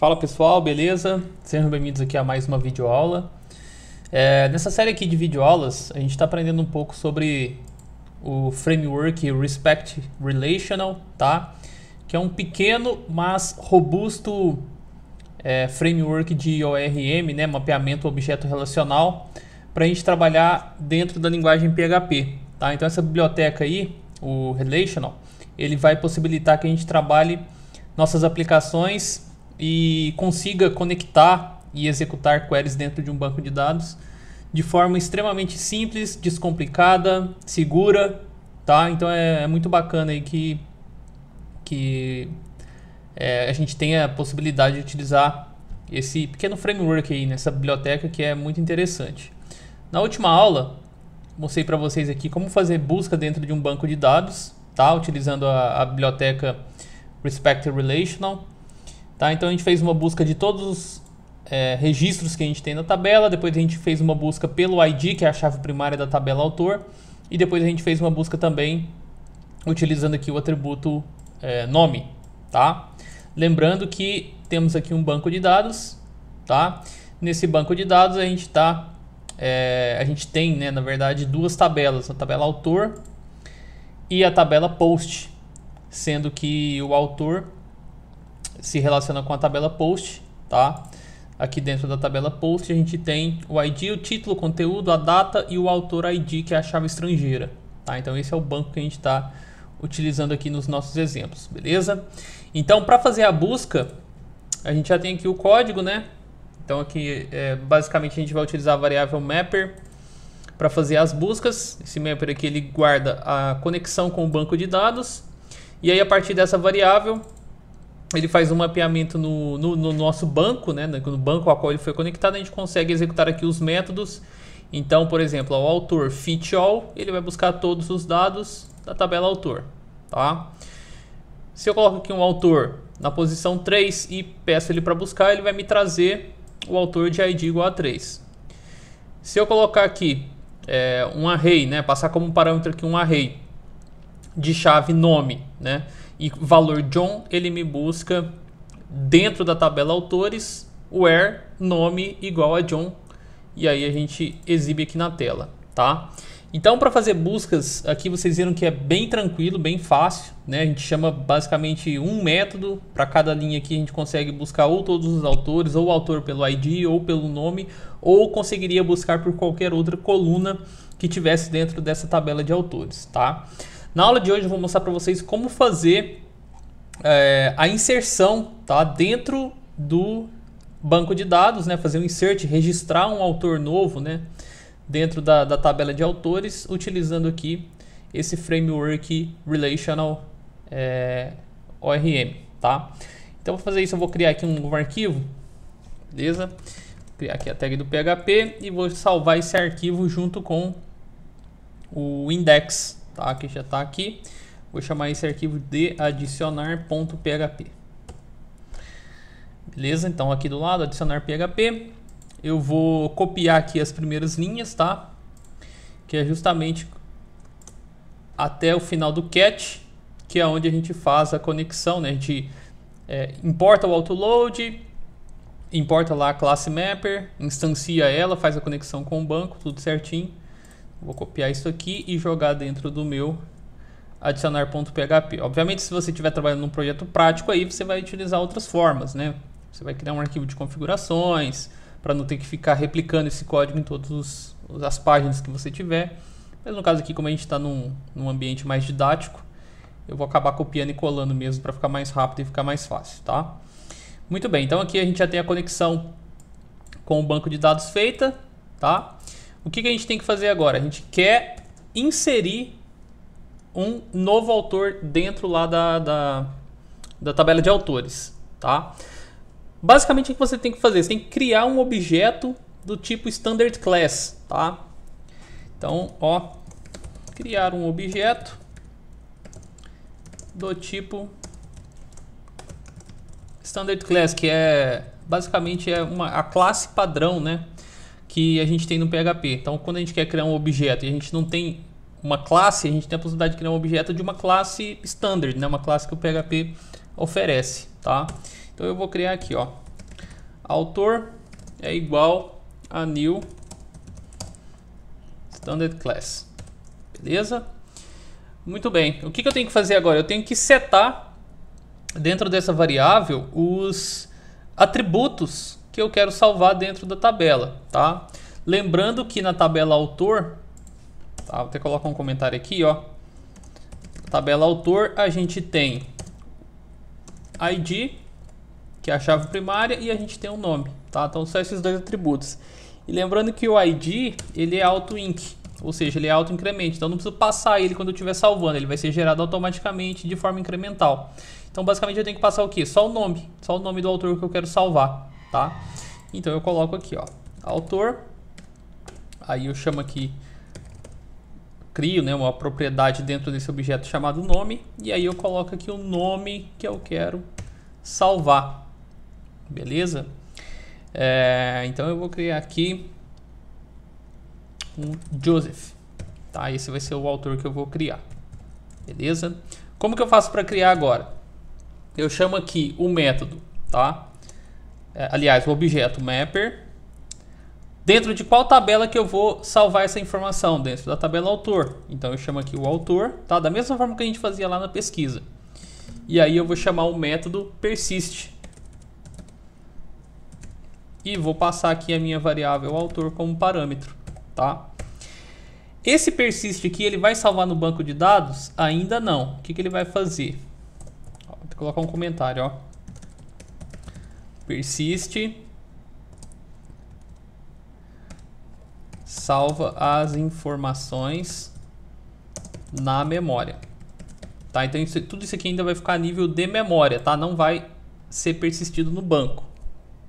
Fala pessoal, beleza? Sejam bem-vindos aqui a mais uma videoaula. É, nessa série aqui de videoaulas, a gente está aprendendo um pouco sobre o framework Respect Relational, tá? Que é um pequeno, mas robusto é, framework de ORM, né? Mapeamento Objeto Relacional, para a gente trabalhar dentro da linguagem PHP, tá? Então essa biblioteca aí, o Relational, ele vai possibilitar que a gente trabalhe nossas aplicações e consiga conectar e executar queries dentro de um banco de dados de forma extremamente simples, descomplicada, segura, tá? Então é, é muito bacana aí que, que é, a gente tenha a possibilidade de utilizar esse pequeno framework aí nessa né? biblioteca que é muito interessante. Na última aula mostrei para vocês aqui como fazer busca dentro de um banco de dados, tá? Utilizando a, a biblioteca Respect Relational Tá? Então a gente fez uma busca de todos os é, registros que a gente tem na tabela, depois a gente fez uma busca pelo ID, que é a chave primária da tabela autor, e depois a gente fez uma busca também utilizando aqui o atributo é, nome. Tá? Lembrando que temos aqui um banco de dados, tá? Nesse banco de dados a gente tá, é, a gente tem, né, na verdade, duas tabelas, a tabela autor e a tabela post, sendo que o autor se relaciona com a tabela post, tá? Aqui dentro da tabela post a gente tem o ID, o título, o conteúdo, a data e o autor ID, que é a chave estrangeira, tá? Então esse é o banco que a gente está utilizando aqui nos nossos exemplos, beleza? Então para fazer a busca, a gente já tem aqui o código, né? Então aqui é, basicamente a gente vai utilizar a variável mapper para fazer as buscas. Esse mapper aqui ele guarda a conexão com o banco de dados. E aí a partir dessa variável ele faz um mapeamento no, no, no, nosso banco, né? no banco ao qual ele foi conectado, a gente consegue executar aqui os métodos. Então, por exemplo, o autor fit all, ele vai buscar todos os dados da tabela autor. Tá? Se eu coloco aqui um autor na posição 3 e peço ele para buscar, ele vai me trazer o autor de id igual a 3. Se eu colocar aqui é, um array, né? passar como parâmetro aqui um array, de chave nome, né? E valor John, ele me busca dentro da tabela autores, where nome igual a John. E aí a gente exibe aqui na tela, tá? Então, para fazer buscas, aqui vocês viram que é bem tranquilo, bem fácil. Né? A gente chama basicamente um método. Para cada linha aqui, a gente consegue buscar ou todos os autores, ou o autor pelo ID, ou pelo nome, ou conseguiria buscar por qualquer outra coluna que tivesse dentro dessa tabela de autores. Tá? Na aula de hoje eu vou mostrar para vocês como fazer é, a inserção tá, dentro do banco de dados, né, fazer um insert, registrar um autor novo né, dentro da, da tabela de autores, utilizando aqui esse framework relational é, ORM. Tá? Então vou fazer isso, eu vou criar aqui um, novo arquivo, beleza? Vou criar aqui a tag do PHP e vou salvar esse arquivo junto com o index tá? Que já está aqui. Vou chamar esse arquivo de adicionar.php. Beleza? Então aqui do lado, adicionar PHP. Eu vou copiar aqui as primeiras linhas, tá? Que é justamente até o final do catch, que é onde a gente faz a conexão, né? A gente é, importa o autoload, importa lá a classe mapper, instancia ela, faz a conexão com o banco, tudo certinho. Vou copiar isso aqui e jogar dentro do meu adicionar.php. Obviamente, se você estiver trabalhando num projeto prático, aí você vai utilizar outras formas, né? Você vai criar um arquivo de configurações para não ter que ficar replicando esse código em todas as páginas que você tiver. Mas no caso aqui, como a gente está num, num ambiente mais didático, eu vou acabar copiando e colando mesmo para ficar mais rápido e ficar mais fácil, tá? Muito bem, então aqui a gente já tem a conexão com o banco de dados feita, tá? O que, que a gente tem que fazer agora? A gente quer inserir um novo autor dentro lá da, da, da tabela de autores, tá? Basicamente o que você tem que fazer? Você tem que criar um objeto do tipo standard class, tá? Então, ó, criar um objeto do tipo standard class, que é basicamente é uma a classe padrão, né, que a gente tem no PHP. Então, quando a gente quer criar um objeto e a gente não tem uma classe, a gente tem a possibilidade de criar um objeto de uma classe standard, né? uma classe que o PHP oferece. Tá? Então, eu vou criar aqui, ó, autor é igual a new standard class. Beleza? Muito bem. O que, que eu tenho que fazer agora? Eu tenho que setar dentro dessa variável os atributos que eu quero salvar dentro da tabela, tá? Lembrando que na tabela autor, tá? vou até colocar um comentário aqui, ó. tabela autor a gente tem ID, que é a chave primária, e a gente tem o um nome, tá? Então são esses dois atributos. E lembrando que o ID, ele é auto-inc, ou seja, ele é auto-incremento, então não preciso passar ele quando eu estiver salvando, ele vai ser gerado automaticamente de forma incremental. Então basicamente eu tenho que passar o que? Só o nome, só o nome do autor que eu quero salvar tá? Então eu coloco aqui, ó, autor, aí eu chamo aqui, crio né, uma propriedade dentro desse objeto chamado nome, e aí eu coloco aqui o nome que eu quero salvar, beleza? É, então eu vou criar aqui um Joseph, tá? Esse vai ser o autor que eu vou criar, beleza? Como que eu faço para criar agora? Eu chamo aqui o método, tá? É, aliás, o objeto mapper, dentro de qual tabela que eu vou salvar essa informação? Dentro da tabela autor. Então eu chamo aqui o autor, tá? da mesma forma que a gente fazia lá na pesquisa. E aí eu vou chamar o método persist. E vou passar aqui a minha variável autor como parâmetro, tá? Esse persist aqui, ele vai salvar no banco de dados? Ainda não. O que, que ele vai fazer? Ó, vou colocar um comentário, ó persiste, salva as informações na memória. Tá? Então isso, tudo isso aqui ainda vai ficar a nível de memória, tá? Não vai ser persistido no banco,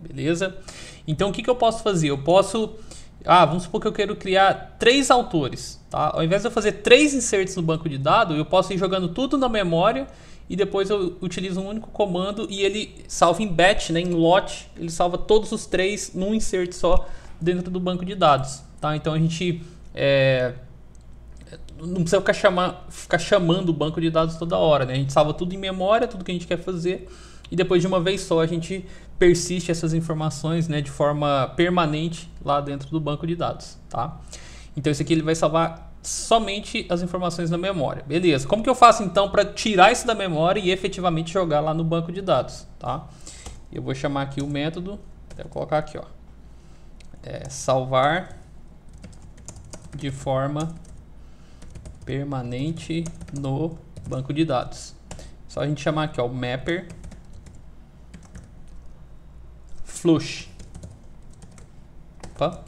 beleza? Então o que, que eu posso fazer? Eu posso, ah, vamos supor que eu quero criar três autores, tá? Ao invés de eu fazer três inserts no banco de dados, eu posso ir jogando tudo na memória e depois eu utilizo um único comando e ele salva em batch, né, em lot, ele salva todos os três num insert só dentro do banco de dados. Tá? Então a gente é, não precisa ficar, chamar, ficar chamando o banco de dados toda hora. Né? A gente salva tudo em memória, tudo que a gente quer fazer, e depois de uma vez só a gente persiste essas informações né, de forma permanente lá dentro do banco de dados. Tá? Então isso aqui ele vai salvar somente as informações na memória. Beleza. Como que eu faço então para tirar isso da memória e efetivamente jogar lá no banco de dados, tá? Eu vou chamar aqui o método, vou colocar aqui, ó. É, salvar de forma permanente no banco de dados. Só a gente chamar aqui, ó, o mapper flush. Opa.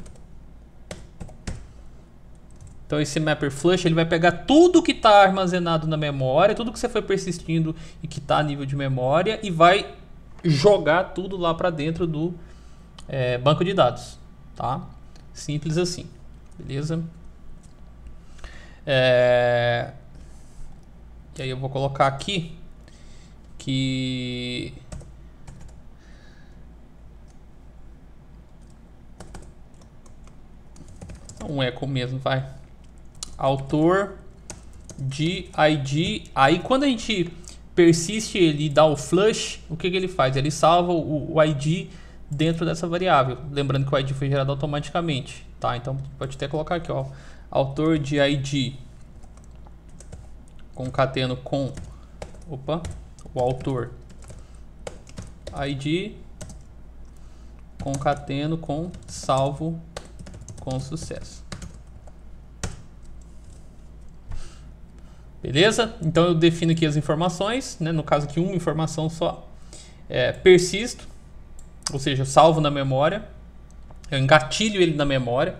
Então esse mapper flush ele vai pegar tudo que está armazenado na memória, tudo que você foi persistindo e que está a nível de memória e vai jogar tudo lá para dentro do é, banco de dados, tá? Simples assim, beleza? É... E aí eu vou colocar aqui que é um eco mesmo, vai autor de ID. Aí quando a gente persiste ele dá o flush, o que, que ele faz? Ele salva o, o, ID dentro dessa variável. Lembrando que o ID foi gerado automaticamente, tá? Então pode até colocar aqui, ó, autor de ID concateno com opa, o autor ID concateno com salvo com sucesso. Beleza? Então eu defino aqui as informações, né? no caso aqui uma informação só. É, persisto, ou seja, eu salvo na memória, eu engatilho ele na memória,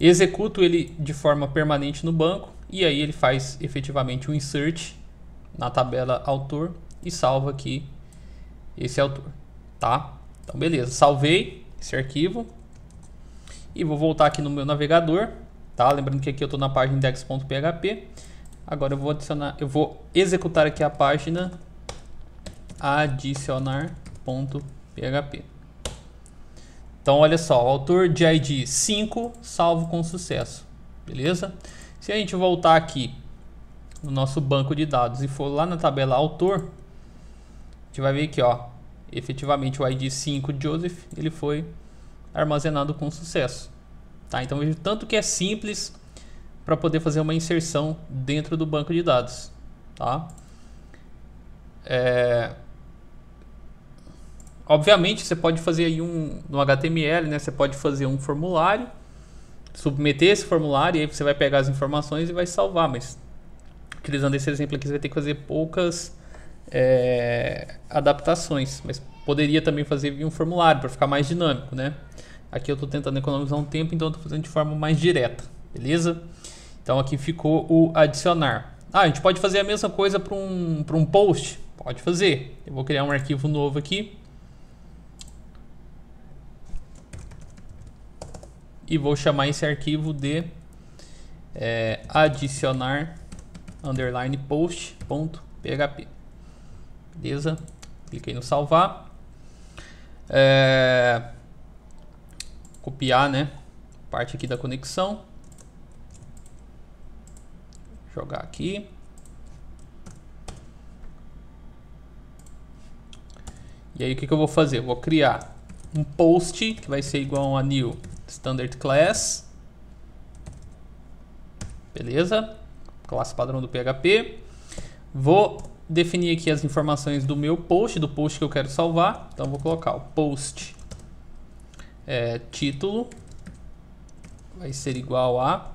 executo ele de forma permanente no banco e aí ele faz efetivamente o um insert na tabela autor e salva aqui esse autor, tá? Então beleza, salvei esse arquivo e vou voltar aqui no meu navegador, tá? Lembrando que aqui eu estou na página index.php Agora eu vou adicionar, eu vou executar aqui a página adicionar.php. Então olha só, autor de ID 5, salvo com sucesso, beleza? Se a gente voltar aqui no nosso banco de dados e for lá na tabela autor, a gente vai ver aqui, ó, efetivamente o ID 5 Joseph, ele foi armazenado com sucesso. Tá? Então veja tanto que é simples para poder fazer uma inserção dentro do banco de dados. Tá? É... Obviamente, você pode fazer aí um no HTML, né? Você pode fazer um formulário, submeter esse formulário e aí você vai pegar as informações e vai salvar. Mas utilizando esse exemplo aqui, você vai ter que fazer poucas é, adaptações, mas poderia também fazer um formulário para ficar mais dinâmico, né? Aqui eu estou tentando economizar um tempo, então estou fazendo de forma mais direta, beleza? Então aqui ficou o adicionar. Ah, a gente pode fazer a mesma coisa para um, um post? Pode fazer. Eu vou criar um arquivo novo aqui. E vou chamar esse arquivo de é, adicionar underline post.php. Beleza? Cliquei no salvar. É, copiar, né? Parte aqui da conexão jogar aqui. E aí o que, que eu vou fazer? Eu vou criar um post que vai ser igual a new standard class. Beleza? Classe padrão do PHP. Vou definir aqui as informações do meu post, do post que eu quero salvar. Então vou colocar o post é, título vai ser igual a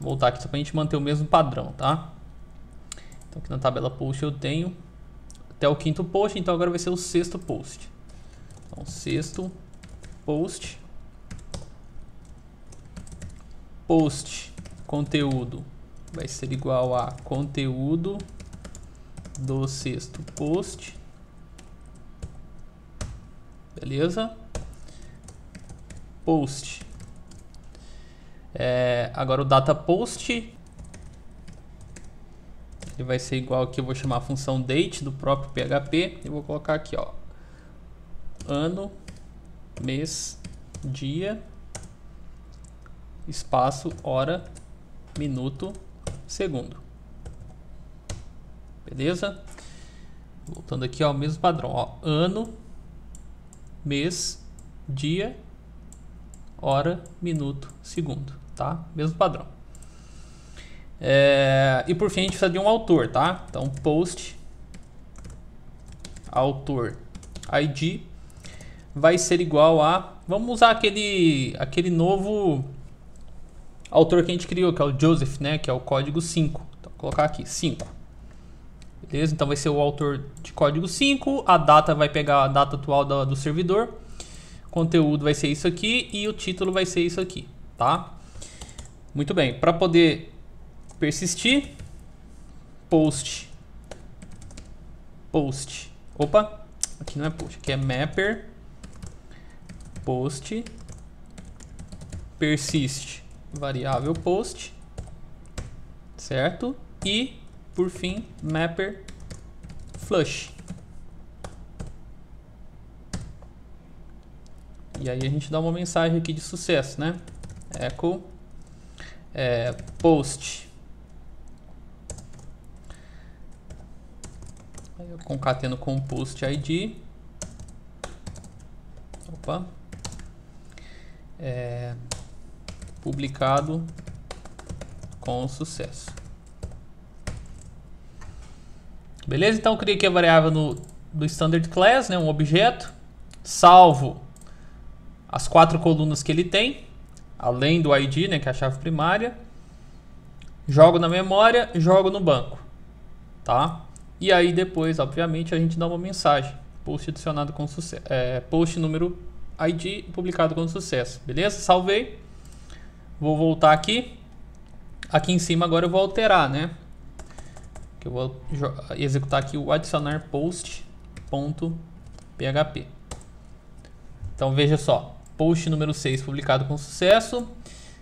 Vou voltar aqui só para a gente manter o mesmo padrão, tá? Então aqui na tabela post eu tenho até o quinto post, então agora vai ser o sexto post. Então sexto post. Post conteúdo vai ser igual a conteúdo do sexto post. Beleza? Post é, agora o data post ele vai ser igual aqui, eu vou chamar a função date do próprio PHP e vou colocar aqui, ó, ano, mês, dia, espaço, hora, minuto, segundo. Beleza? Voltando aqui, ao mesmo padrão, ó, ano, mês, dia, hora, minuto, segundo, tá? Mesmo padrão. É, e por fim a gente precisa de um autor, tá? Então post autor ID vai ser igual a vamos usar aquele aquele novo autor que a gente criou, que é o Joseph, né, que é o código 5. Então vou colocar aqui 5. Beleza? Então vai ser o autor de código 5, a data vai pegar a data atual do, do servidor conteúdo vai ser isso aqui e o título vai ser isso aqui, tá? Muito bem, para poder persistir, post, post, opa, aqui não é post, aqui é mapper, post, persiste, variável post, certo? E, por fim, mapper flush. E aí a gente dá uma mensagem aqui de sucesso, né? Echo é, post. Aí eu concateno com post ID. Opa. É, publicado com sucesso. Beleza? Então eu criei aqui a variável no, do standard class, né, um objeto, salvo as quatro colunas que ele tem, além do ID, né, que é a chave primária. Jogo na memória, jogo no banco, tá? E aí depois, obviamente, a gente dá uma mensagem. Post adicionado com sucesso, é, post número ID publicado com sucesso, beleza? Salvei. Vou voltar aqui. Aqui em cima agora eu vou alterar, né? Que eu vou executar aqui o adicionar post.php. Então veja só, post número 6 publicado com sucesso.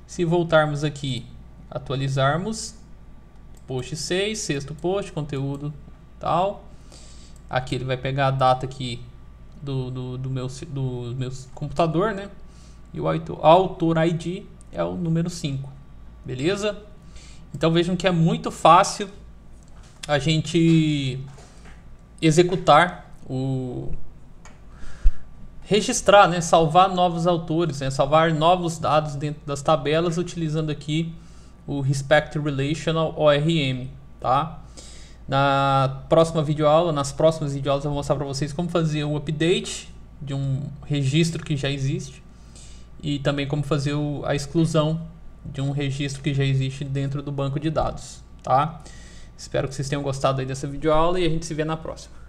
Se voltarmos aqui, atualizarmos, post 6, sexto post, conteúdo tal. Aqui ele vai pegar a data aqui do, do, do, meu, do, do meu computador, né? E o autor ID é o número 5, beleza? Então vejam que é muito fácil a gente executar o, registrar, né, salvar novos autores, né, salvar novos dados dentro das tabelas utilizando aqui o Respect Relational ORM, tá? Na próxima videoaula, nas próximas videoaulas eu vou mostrar para vocês como fazer o update de um registro que já existe e também como fazer o, a exclusão de um registro que já existe dentro do banco de dados, tá? Espero que vocês tenham gostado aí dessa videoaula e a gente se vê na próxima.